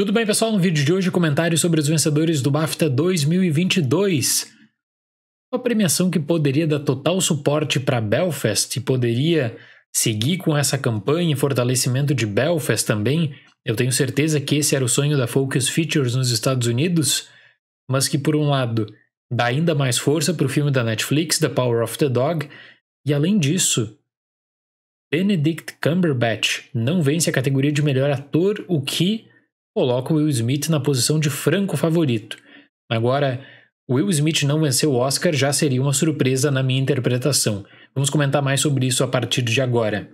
Tudo bem, pessoal? No vídeo de hoje, comentário sobre os vencedores do BAFTA 2022. Uma premiação que poderia dar total suporte para Belfast e poderia seguir com essa campanha e fortalecimento de Belfast também. Eu tenho certeza que esse era o sonho da Focus Features nos Estados Unidos, mas que, por um lado, dá ainda mais força para o filme da Netflix, The Power of the Dog, e além disso, Benedict Cumberbatch não vence a categoria de melhor ator, o que coloca o Will Smith na posição de franco favorito. Agora, Will Smith não vencer o Oscar já seria uma surpresa na minha interpretação. Vamos comentar mais sobre isso a partir de agora.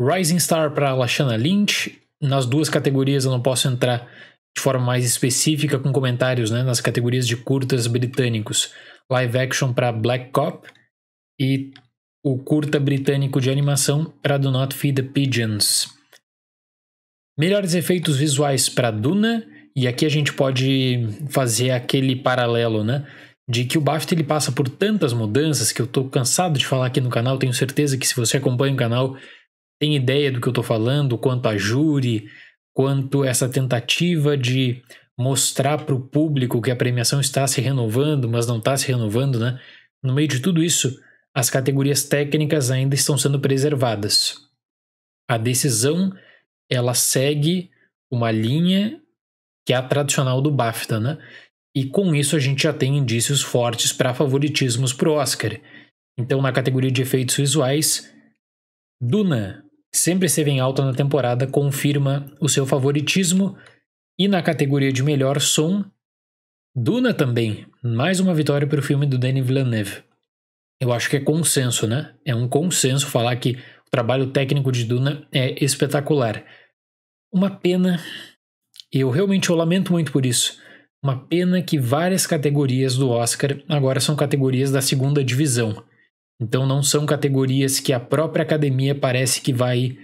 Rising Star para Lashana Lynch. Nas duas categorias eu não posso entrar de forma mais específica com comentários, né? Nas categorias de curtas britânicos. Live action para Black Cop e o curta britânico de animação para Do Not Feed the Pigeons. Melhores efeitos visuais para Duna, e aqui a gente pode fazer aquele paralelo, né? De que o BAFTA ele passa por tantas mudanças que eu tô cansado de falar aqui no canal. Tenho certeza que se você acompanha o canal, tem ideia do que eu tô falando, quanto a júri, quanto essa tentativa de mostrar para o público que a premiação está se renovando, mas não está se renovando, né? No meio de tudo isso, as categorias técnicas ainda estão sendo preservadas. A decisão ela segue uma linha que é a tradicional do BAFTA, né? E com isso a gente já tem indícios fortes para favoritismos para o Oscar. Então, na categoria de efeitos visuais, Duna, sempre esteve em alta na temporada, confirma o seu favoritismo. E na categoria de melhor som, Duna também. Mais uma vitória para o filme do Denis Villeneuve. Eu acho que é consenso, né? É um consenso falar que o trabalho técnico de Duna é espetacular. Uma pena, eu realmente eu lamento muito por isso. Uma pena que várias categorias do Oscar agora são categorias da segunda divisão. Então não são categorias que a própria academia parece que vai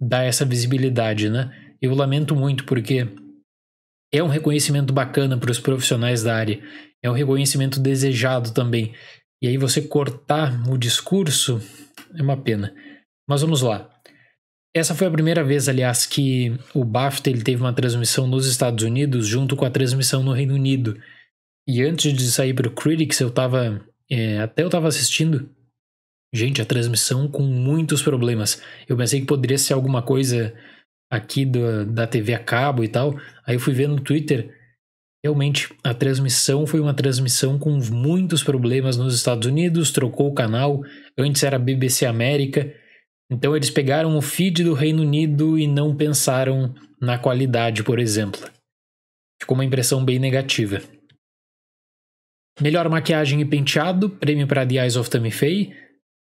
dar essa visibilidade, né? Eu lamento muito porque é um reconhecimento bacana para os profissionais da área, é um reconhecimento desejado também. E aí você cortar o discurso é uma pena. Mas vamos lá. Essa foi a primeira vez, aliás, que o BAFTA ele teve uma transmissão nos Estados Unidos junto com a transmissão no Reino Unido. E antes de sair para o Critics, eu tava. É, até eu tava assistindo. Gente, a transmissão com muitos problemas. Eu pensei que poderia ser alguma coisa aqui do, da TV a cabo e tal. Aí eu fui ver no Twitter. Realmente, a transmissão foi uma transmissão com muitos problemas nos Estados Unidos, trocou o canal. Antes era BBC América, então eles pegaram o feed do Reino Unido e não pensaram na qualidade, por exemplo. Ficou uma impressão bem negativa. Melhor maquiagem e penteado, prêmio para The Eyes of Tammy Faye,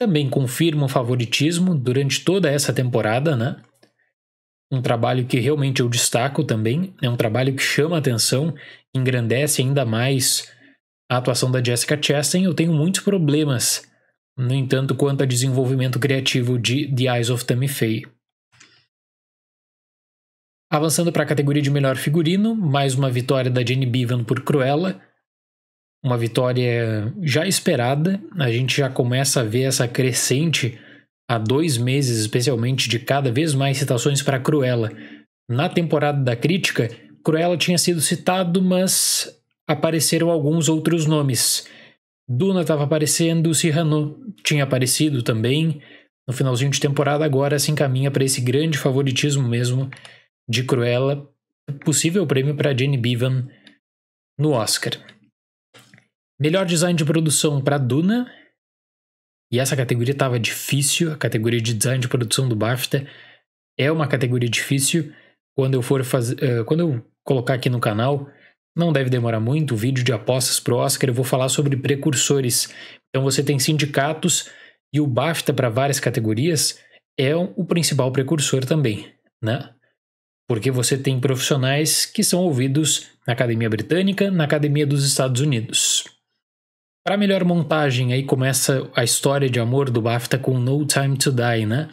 também confirma o favoritismo durante toda essa temporada, né? Um trabalho que realmente eu destaco também, é um trabalho que chama a atenção, engrandece ainda mais a atuação da Jessica Chastain. Eu tenho muitos problemas no entanto, quanto a desenvolvimento criativo de The Eyes of Tammy Faye. Avançando para a categoria de melhor figurino, mais uma vitória da Jenny Bevan por Cruella. Uma vitória já esperada, a gente já começa a ver essa crescente há dois meses, especialmente, de cada vez mais citações para Cruella. Na temporada da crítica, Cruella tinha sido citado, mas apareceram alguns outros nomes. Duna estava aparecendo, Cyrano tinha aparecido também. No finalzinho de temporada, agora se encaminha para esse grande favoritismo mesmo de Cruella, possível prêmio para Jenny Bevan no Oscar. Melhor design de produção para Duna. E essa categoria estava difícil, a categoria de design de produção do BAFTA é uma categoria difícil. Quando eu for fazer, eh, quando eu colocar aqui no canal, não deve demorar muito, o vídeo de apostas para o Oscar eu vou falar sobre precursores. Então você tem sindicatos e o BAFTA para várias categorias é o principal precursor também, né? Porque você tem profissionais que são ouvidos na Academia Britânica, na Academia dos Estados Unidos. Para a melhor montagem, aí começa a história de amor do BAFTA com No Time to Die, né?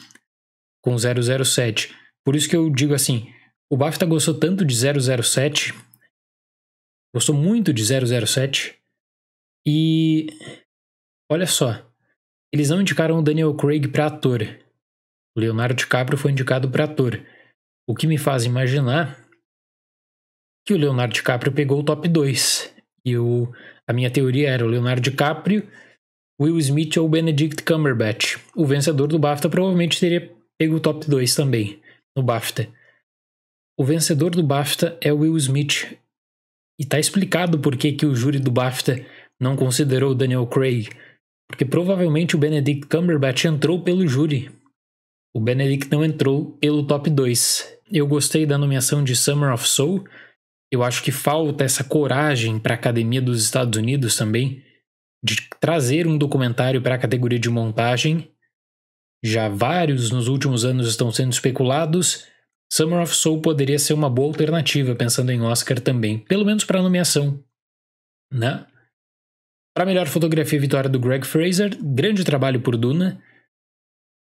Com 007. Por isso que eu digo assim, o BAFTA gostou tanto de 007 Gostou muito de 007. E olha só, eles não indicaram o Daniel Craig para ator. O Leonardo DiCaprio foi indicado para ator. O que me faz imaginar que o Leonardo DiCaprio pegou o top 2. E o, a minha teoria era o Leonardo DiCaprio, Will Smith ou Benedict Cumberbatch. O vencedor do BAFTA provavelmente teria pego o top 2 também no BAFTA. O vencedor do BAFTA é Will Smith e tá explicado por que, que o júri do BAFTA não considerou Daniel Craig, porque provavelmente o Benedict Cumberbatch entrou pelo júri. O Benedict não entrou pelo top 2. Eu gostei da nomeação de Summer of Soul. Eu acho que falta essa coragem para a Academia dos Estados Unidos também de trazer um documentário para a categoria de montagem. Já vários nos últimos anos estão sendo especulados Summer of Soul poderia ser uma boa alternativa, pensando em Oscar também, pelo menos para nomeação. Né? Para melhor fotografia, vitória do Greg Fraser, grande trabalho por Duna.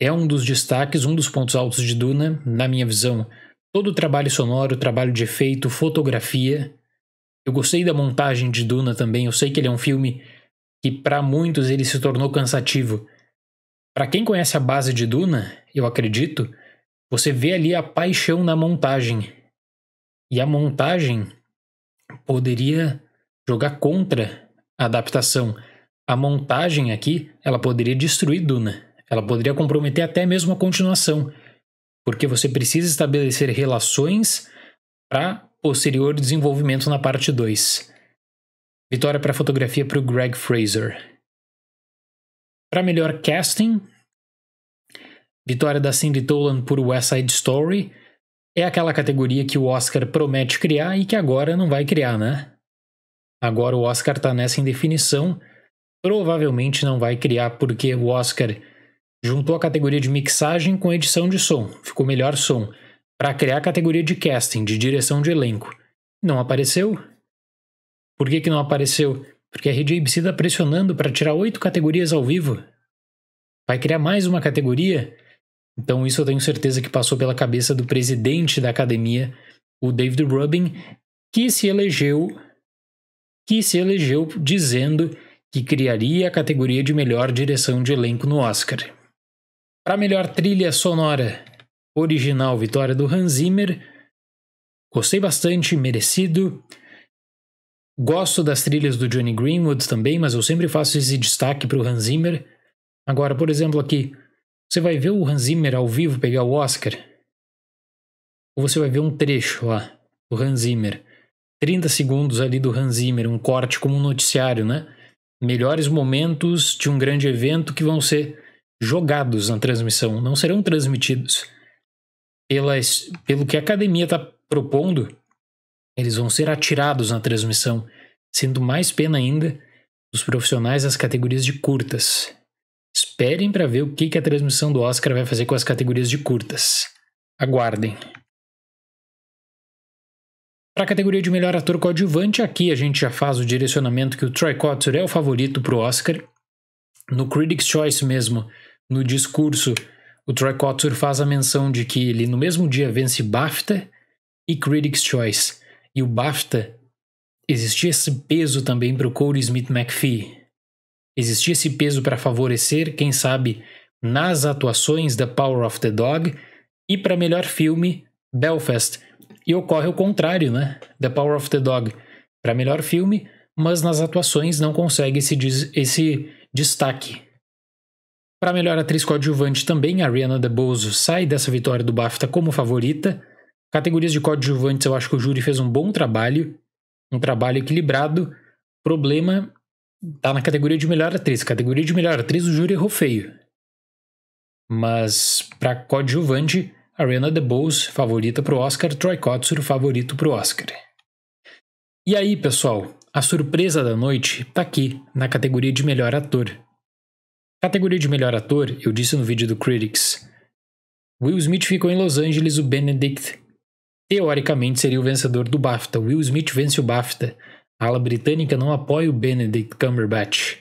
É um dos destaques, um dos pontos altos de Duna, na minha visão. Todo o trabalho sonoro, trabalho de efeito, fotografia. Eu gostei da montagem de Duna também. Eu sei que ele é um filme que para muitos ele se tornou cansativo. Para quem conhece a base de Duna, eu acredito, você vê ali a paixão na montagem. E a montagem poderia jogar contra a adaptação. A montagem aqui, ela poderia destruir Duna. Ela poderia comprometer até mesmo a continuação. Porque você precisa estabelecer relações para posterior desenvolvimento na parte 2. Vitória para fotografia para o Greg Fraser. Para melhor casting, Vitória da Cindy Tolan por West Side Story é aquela categoria que o Oscar promete criar e que agora não vai criar, né? Agora o Oscar está nessa indefinição. Provavelmente não vai criar porque o Oscar juntou a categoria de mixagem com edição de som, ficou melhor som, para criar a categoria de casting, de direção de elenco. Não apareceu? Por que, que não apareceu? Porque a ABC está pressionando para tirar oito categorias ao vivo. Vai criar mais uma categoria? Então, isso eu tenho certeza que passou pela cabeça do presidente da academia, o David Rubin, que se elegeu que se elegeu dizendo que criaria a categoria de melhor direção de elenco no Oscar. Para melhor trilha sonora original, vitória do Hans Zimmer. Gostei bastante, merecido. Gosto das trilhas do Johnny Greenwood também, mas eu sempre faço esse destaque para o Hans Zimmer. Agora, por exemplo, aqui, você vai ver o Hans Zimmer ao vivo pegar o Oscar? Ou você vai ver um trecho lá do Hans Zimmer? 30 segundos ali do Hans Zimmer, um corte como um noticiário, né? Melhores momentos de um grande evento que vão ser jogados na transmissão, não serão transmitidos. Pelas, pelo que a academia está propondo, eles vão ser atirados na transmissão, sendo mais pena ainda os profissionais das categorias de curtas. Esperem para ver o que, que a transmissão do Oscar vai fazer com as categorias de curtas. Aguardem. Para a categoria de melhor ator coadjuvante, aqui a gente já faz o direcionamento que o Troy Kotsur é o favorito para o Oscar. No Critics' Choice mesmo, no discurso, o Troy Kotsur faz a menção de que ele no mesmo dia vence BAFTA e Critics' Choice. E o BAFTA existia esse peso também para o Corey Smith McPhee, Existia esse peso para favorecer, quem sabe, nas atuações da Power of the Dog e para melhor filme, Belfast. E ocorre o contrário, né? The Power of the Dog para melhor filme, mas nas atuações não consegue esse, esse destaque. Para melhor atriz coadjuvante também, a Rihanna DeBose sai dessa vitória do BAFTA como favorita. Categorias de coadjuvantes, eu acho que o júri fez um bom trabalho, um trabalho equilibrado. Problema tá na categoria de melhor atriz. Categoria de melhor atriz, o júri errou feio. Mas para coadjuvante, Ariana DeBose, favorita pro Oscar, Troy Kotsur, favorito pro Oscar. E aí, pessoal, a surpresa da noite tá aqui, na categoria de melhor ator. Categoria de melhor ator, eu disse no vídeo do Critics. Will Smith ficou em Los Angeles, o Benedict teoricamente seria o vencedor do BAFTA. Will Smith vence o BAFTA. A ala britânica não apoia o Benedict Cumberbatch.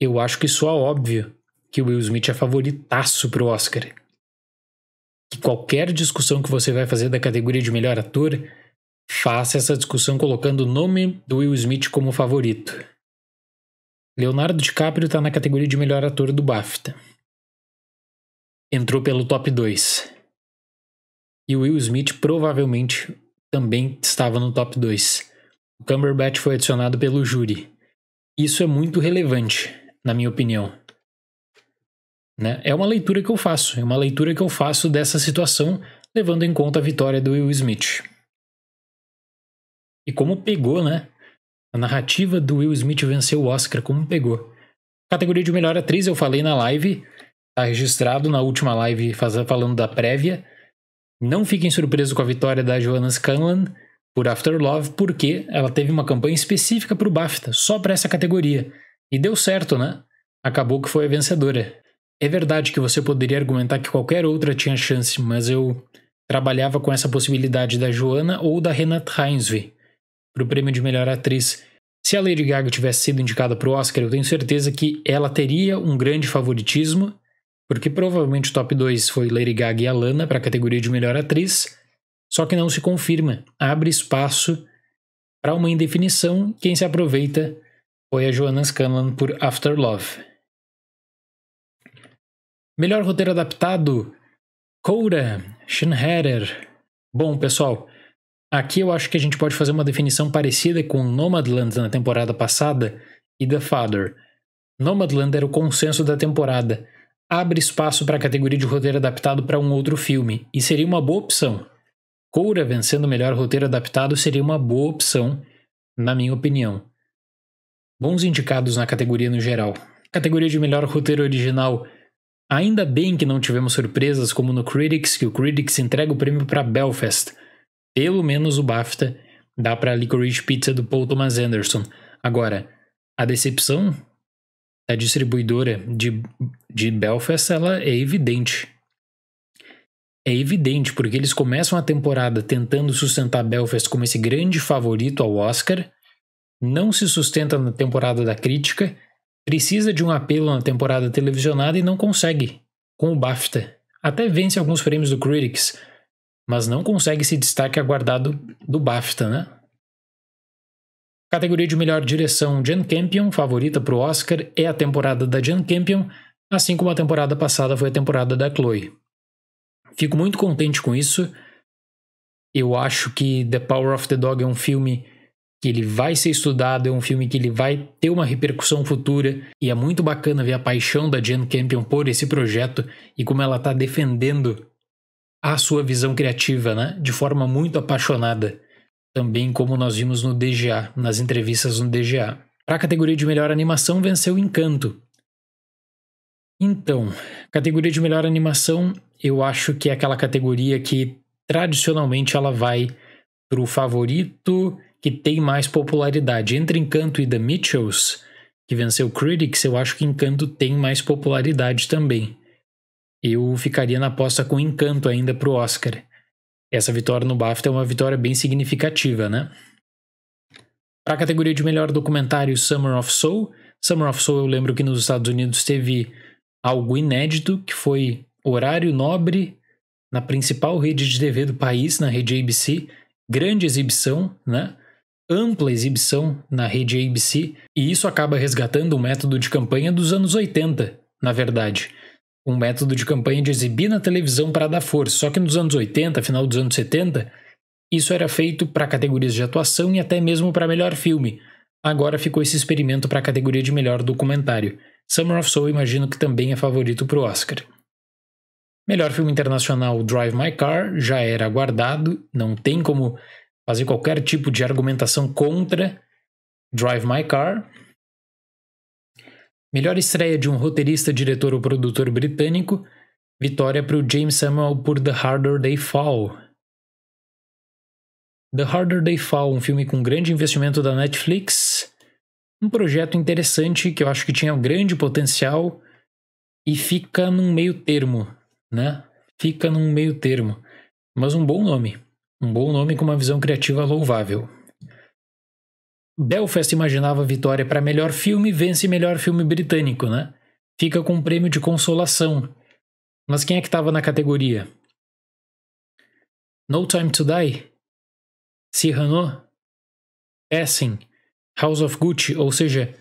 Eu acho que é óbvio que o Will Smith é favoritaço pro Oscar. Que qualquer discussão que você vai fazer da categoria de melhor ator, faça essa discussão colocando o nome do Will Smith como favorito. Leonardo DiCaprio está na categoria de melhor ator do BAFTA. Entrou pelo top 2. E o Will Smith provavelmente também estava no top 2. O Cumberbatch foi adicionado pelo júri. Isso é muito relevante, na minha opinião. Né? É uma leitura que eu faço, é uma leitura que eu faço dessa situação, levando em conta a vitória do Will Smith. E como pegou, né? A narrativa do Will Smith venceu o Oscar, como pegou. Categoria de melhor atriz, eu falei na live, tá registrado na última live falando da prévia. Não fiquem surpresos com a vitória da Joanna Scanlan por After Love, porque ela teve uma campanha específica para o BAFTA, só para essa categoria. E deu certo, né? Acabou que foi a vencedora. É verdade que você poderia argumentar que qualquer outra tinha chance, mas eu trabalhava com essa possibilidade da Joana ou da Renate Reinsve para o prêmio de melhor atriz. Se a Lady Gaga tivesse sido indicada para o Oscar, eu tenho certeza que ela teria um grande favoritismo, porque provavelmente o top 2 foi Lady Gaga e Alana para a categoria de melhor atriz, só que não se confirma. Abre espaço para uma indefinição. Quem se aproveita foi a Joanna Scanlon por After Love. Melhor roteiro adaptado: Koura, Schneider. Bom, pessoal, aqui eu acho que a gente pode fazer uma definição parecida com Nomadland na temporada passada e The Father. Nomadland era o consenso da temporada. Abre espaço para a categoria de roteiro adaptado para um outro filme, e seria uma boa opção. Coura vencendo o melhor roteiro adaptado seria uma boa opção, na minha opinião. Bons indicados na categoria no geral. Categoria de melhor roteiro original. Ainda bem que não tivemos surpresas como no Critics, que o Critics entrega o prêmio para Belfast. Pelo menos o BAFTA dá para a Licorice Pizza do Paul Thomas Anderson. Agora, a decepção da distribuidora de, de Belfast ela é evidente é evidente porque eles começam a temporada tentando sustentar Belfast como esse grande favorito ao Oscar, não se sustenta na temporada da crítica, precisa de um apelo na temporada televisionada e não consegue, com o BAFTA. Até vence alguns prêmios do Critics, mas não consegue esse destaque aguardado do BAFTA, né? Categoria de melhor direção Jan Campion, favorita para o Oscar, é a temporada da Jan Campion, assim como a temporada passada foi a temporada da Chloe. Fico muito contente com isso. Eu acho que The Power of the Dog é um filme que ele vai ser estudado, é um filme que ele vai ter uma repercussão futura e é muito bacana ver a paixão da Jen Campion por esse projeto e como ela está defendendo a sua visão criativa, né? De forma muito apaixonada, também como nós vimos no DGA, nas entrevistas no DGA. Para a categoria de melhor animação venceu Encanto. Então, Categoria de melhor animação, eu acho que é aquela categoria que tradicionalmente ela vai pro favorito que tem mais popularidade. Entre Encanto e The Mitchells, que venceu Critics, eu acho que Encanto tem mais popularidade também. Eu ficaria na aposta com Encanto ainda pro Oscar. Essa vitória no BAFTA é uma vitória bem significativa, né? Para a categoria de melhor documentário Summer of Soul, Summer of Soul eu lembro que nos Estados Unidos teve algo inédito que foi horário nobre na principal rede de TV do país, na rede ABC, grande exibição, né? ampla exibição na rede ABC, e isso acaba resgatando um método de campanha dos anos 80, na verdade. Um método de campanha de exibir na televisão para dar força. Só que nos anos 80, final dos anos 70, isso era feito para categorias de atuação e até mesmo para melhor filme. Agora ficou esse experimento para a categoria de melhor documentário. Summer of Soul imagino que também é favorito para o Oscar. Melhor filme internacional Drive My Car já era aguardado, não tem como fazer qualquer tipo de argumentação contra Drive My Car. Melhor estreia de um roteirista, diretor ou produtor britânico, vitória para o James Samuel por The Harder They Fall. The Harder They Fall, um filme com grande investimento da Netflix, um projeto interessante que eu acho que tinha um grande potencial e fica num meio termo, né? Fica num meio termo. Mas um bom nome. Um bom nome com uma visão criativa louvável. Belfast imaginava vitória para melhor filme, vence melhor filme britânico, né? Fica com um prêmio de consolação. Mas quem é que estava na categoria? No Time to Die? Cyrano? Essen? É, House of Gucci, ou seja,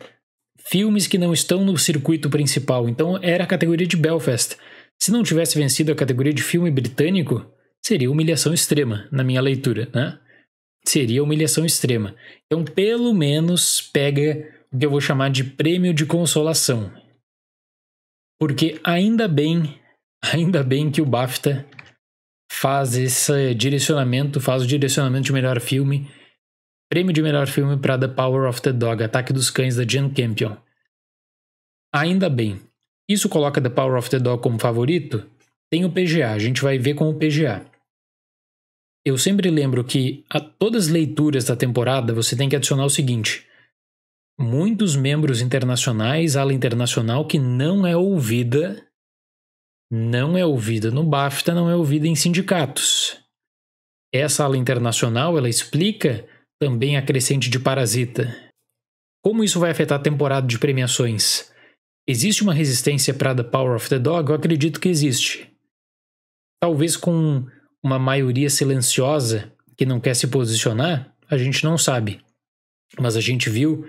filmes que não estão no circuito principal. Então era a categoria de Belfast. Se não tivesse vencido a categoria de filme britânico, seria humilhação extrema, na minha leitura, né? Seria humilhação extrema. Então, pelo menos, pega o que eu vou chamar de prêmio de consolação. Porque ainda bem, ainda bem que o BAFTA faz esse direcionamento, faz o direcionamento de melhor filme prêmio de melhor filme para The Power of the Dog, Ataque dos Cães da Jane Campion. Ainda bem. Isso coloca The Power of the Dog como favorito? Tem o PGA, a gente vai ver com o PGA. Eu sempre lembro que a todas as leituras da temporada você tem que adicionar o seguinte: muitos membros internacionais, ala internacional que não é ouvida, não é ouvida no BAFTA, não é ouvida em sindicatos. Essa ala internacional, ela explica também a crescente de Parasita. Como isso vai afetar a temporada de premiações? Existe uma resistência para The Power of the Dog? Eu acredito que existe. Talvez com uma maioria silenciosa que não quer se posicionar, a gente não sabe. Mas a gente viu,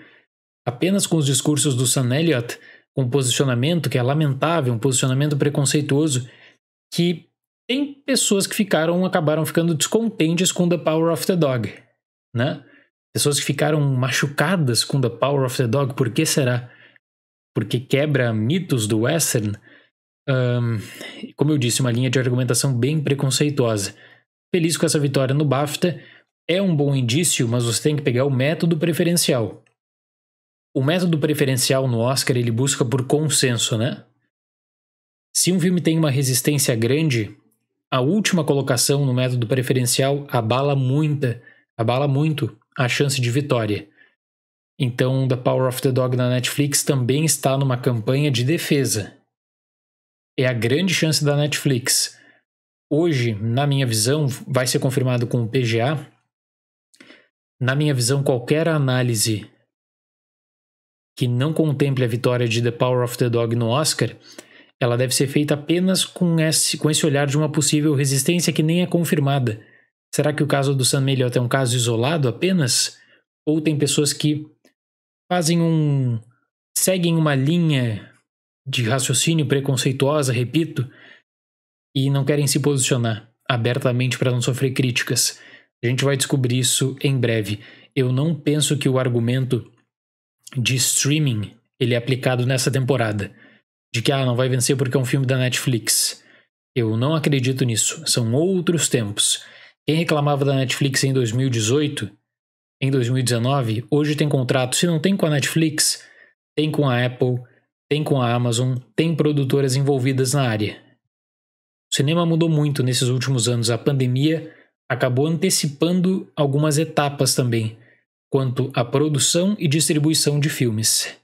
apenas com os discursos do Sam Elliott, um posicionamento que é lamentável, um posicionamento preconceituoso, que tem pessoas que ficaram, acabaram ficando descontentes com The Power of the Dog né? Pessoas que ficaram machucadas com The Power of the Dog, por que será? Porque quebra mitos do western. Um, como eu disse, uma linha de argumentação bem preconceituosa. Feliz com essa vitória no BAFTA. É um bom indício, mas você tem que pegar o método preferencial. O método preferencial no Oscar ele busca por consenso, né? Se um filme tem uma resistência grande, a última colocação no método preferencial abala muita abala muito a chance de vitória. Então, The Power of the Dog na Netflix também está numa campanha de defesa. É a grande chance da Netflix. Hoje, na minha visão, vai ser confirmado com o PGA. Na minha visão, qualquer análise que não contemple a vitória de The Power of the Dog no Oscar, ela deve ser feita apenas com esse, com esse olhar de uma possível resistência que nem é confirmada Será que o caso do Sam Elliott é um caso isolado apenas? Ou tem pessoas que fazem um. seguem uma linha de raciocínio preconceituosa, repito, e não querem se posicionar abertamente para não sofrer críticas? A gente vai descobrir isso em breve. Eu não penso que o argumento de streaming ele é aplicado nessa temporada. De que ah, não vai vencer porque é um filme da Netflix. Eu não acredito nisso. São outros tempos. Quem reclamava da Netflix em 2018, em 2019, hoje tem contrato, se não tem com a Netflix, tem com a Apple, tem com a Amazon, tem produtoras envolvidas na área. O cinema mudou muito nesses últimos anos. A pandemia acabou antecipando algumas etapas também, quanto à produção e distribuição de filmes.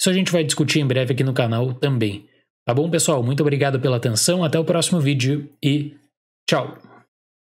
Isso a gente vai discutir em breve aqui no canal também. Tá bom, pessoal? Muito obrigado pela atenção, até o próximo vídeo e tchau!